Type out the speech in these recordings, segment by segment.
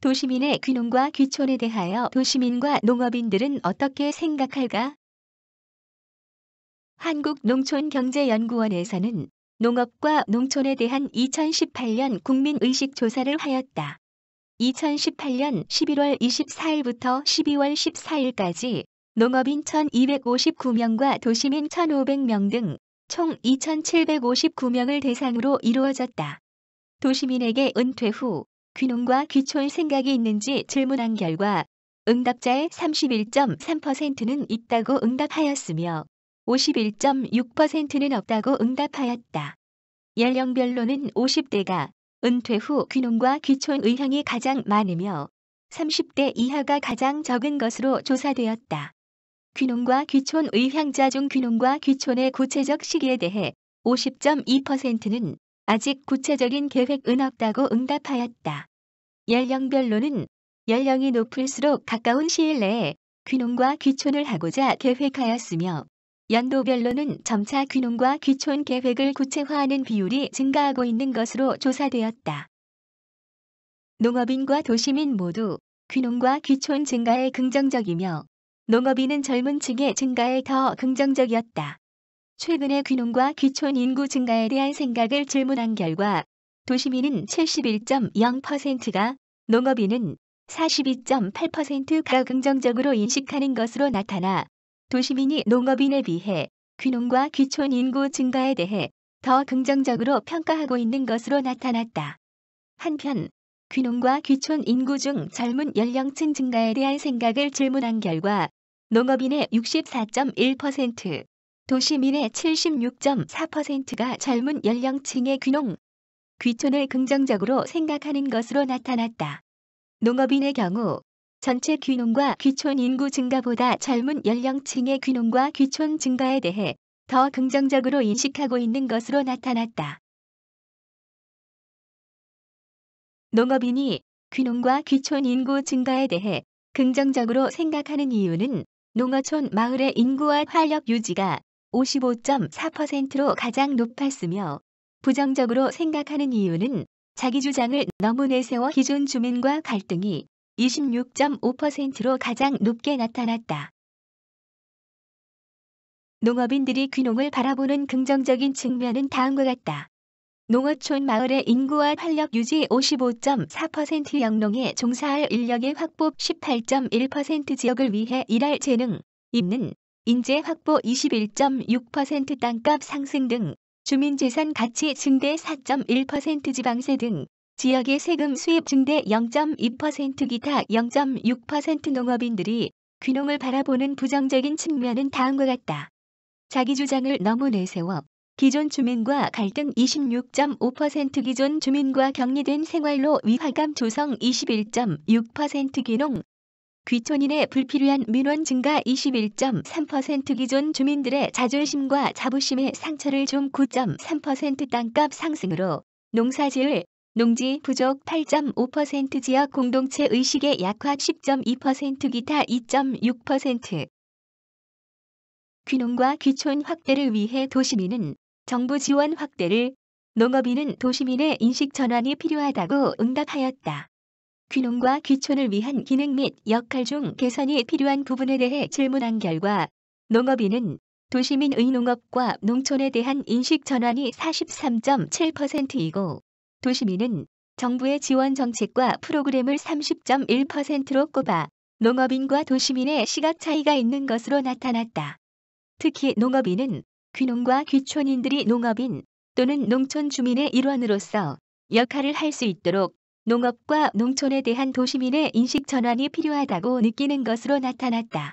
도시민의 귀농과 귀촌에 대하여 도시민과 농업인들은 어떻게 생각할까? 한국농촌경제연구원에서는 농업과 농촌에 대한 2018년 국민의식 조사를 하였다. 2018년 11월 24일부터 12월 14일까지 농업인 1,259명과 도시민 1,500명 등 총 2,759명을 대상으로 이루어졌다. 도시민에게 은퇴 후 귀농과 귀촌 생각이 있는지 질문한 결과 응답자의 31.3%는 있다고 응답하였으며 51.6%는 없다고 응답하였다. 연령별로는 50대가 은퇴 후 귀농과 귀촌 의향이 가장 많으며 30대 이하가 가장 적은 것으로 조사되었다. 귀농과 귀촌 의향자 중 귀농과 귀촌의 구체적 시기에 대해 50.2%는 아직 구체적인 계획은 없다고 응답하였다. 연령별로는 연령이 높을수록 가까운 시일 내에 귀농과 귀촌을 하고자 계획하였으며 연도별로는 점차 귀농과 귀촌 계획을 구체화하는 비율이 증가하고 있는 것으로 조사되었다. 농업인과 도시민 모두 귀농과 귀촌 증가에 긍정적이며 농업인은 젊은 층의 증가에 더 긍정적이었다. 최근의 귀농과 귀촌 인구 증가에 대한 생각을 질문한 결과 도시민은 71.0%가 농업인은 42.8%가 긍정적으로 인식하는 것으로 나타나 도시민이 농업인에 비해 귀농과 귀촌 인구 증가에 대해 더 긍정적으로 평가하고 있는 것으로 나타났다. 한편 귀농과 귀촌 인구 중 젊은 연령층 증가에 대한 생각을 질문한 결과 농업인의 64.1%, 도시민의 76.4%가 젊은 연령층의 귀농, 귀촌을 긍정적으로 생각하는 것으로 나타났다. 농업인의 경우 전체 귀농과 귀촌 인구 증가보다 젊은 연령층의 귀농과 귀촌 증가에 대해 더 긍정적으로 인식하고 있는 것으로 나타났다. 농업인이 귀농과 귀촌 인구 증가에 대해 긍정적으로 생각하는 이유는 농어촌 마을의 인구와 활력 유지가 55.4%로 가장 높았으며 부정적으로 생각하는 이유는 자기 주장을 너무 내세워 기존 주민과 갈등이 26.5%로 가장 높게 나타났다. 농업인들이 귀농을 바라보는 긍정적인 측면은 다음과 같다. 농어촌 마을의 인구와 활력 유지 55.4% 영농에 종사할 인력의 확보 18.1% 지역을 위해 일할 재능, 입는, 인재 확보 21.6% 땅값 상승 등 주민재산 가치 증대 4.1% 지방세 등 지역의 세금 수입 증대 0.2% 기타 0.6% 농업인들이 귀농을 바라보는 부정적인 측면은 다음과 같다. 자기 주장을 너무 내세워 기존 주민과 갈등 26.5% 기존 주민과 격리된 생활로 위화감 조성 21.6% 귀농 귀촌인의 불필요한 민원 증가 21.3% 기존 주민들의 자존심과 자부심에 상처를 준9.3% 땅값 상승으로 농사지을 농지 부족 8.5% 지역 공동체 의식의 약화 10.2% 기타 2.6% 귀농과 귀촌 확대를 위해 도시민은 정부 지원 확대를 농업인은 도시민의 인식 전환이 필요하다고 응답하였다. 귀농과 귀촌을 위한 기능 및 역할 중 개선이 필요한 부분에 대해 질문한 결과 농업인은 도시민의 농업과 농촌에 대한 인식 전환이 43.7%이고 도시민은 정부의 지원 정책과 프로그램을 30.1%로 꼽아 농업인과 도시민의 시각 차이가 있는 것으로 나타났다. 특히 농업인은 귀농과 귀촌인들이 농업인 또는 농촌 주민의 일원으로서 역할을 할 수 있도록 농업과 농촌에 대한 도시민의 인식 전환이 필요하다고 느끼는 것으로 나타났다.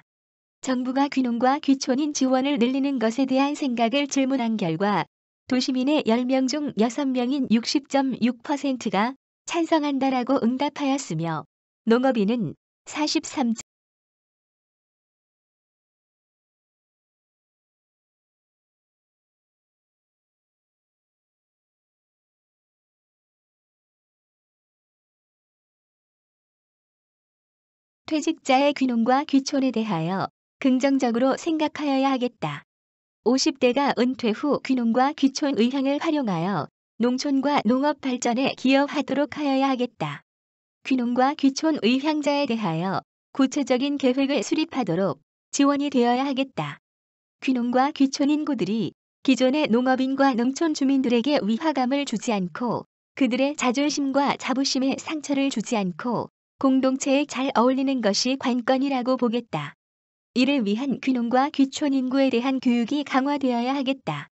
정부가 귀농과 귀촌인 지원을 늘리는 것에 대한 생각을 질문한 결과 도시민의 10명 중 6명인 60.6%가 찬성한다라고 응답하였으며 농업인은 43. 퇴직자의 귀농과 귀촌에 대하여 긍정적으로 생각하여야 하겠다. 50대가 은퇴 후 귀농과 귀촌 의향을 활용하여 농촌과 농업 발전에 기여하도록 하여야 하겠다. 귀농과 귀촌 의향자에 대하여 구체적인 계획을 수립하도록 지원이 되어야 하겠다. 귀농과 귀촌 인구들이 기존의 농업인과 농촌 주민들에게 위화감을 주지 않고 그들의 자존심과 자부심에 상처를 주지 않고 공동체에 잘 어울리는 것이 관건이라고 보겠다. 이를 위한 귀농과 귀촌 인구에 대한 교육이 강화되어야 하겠다.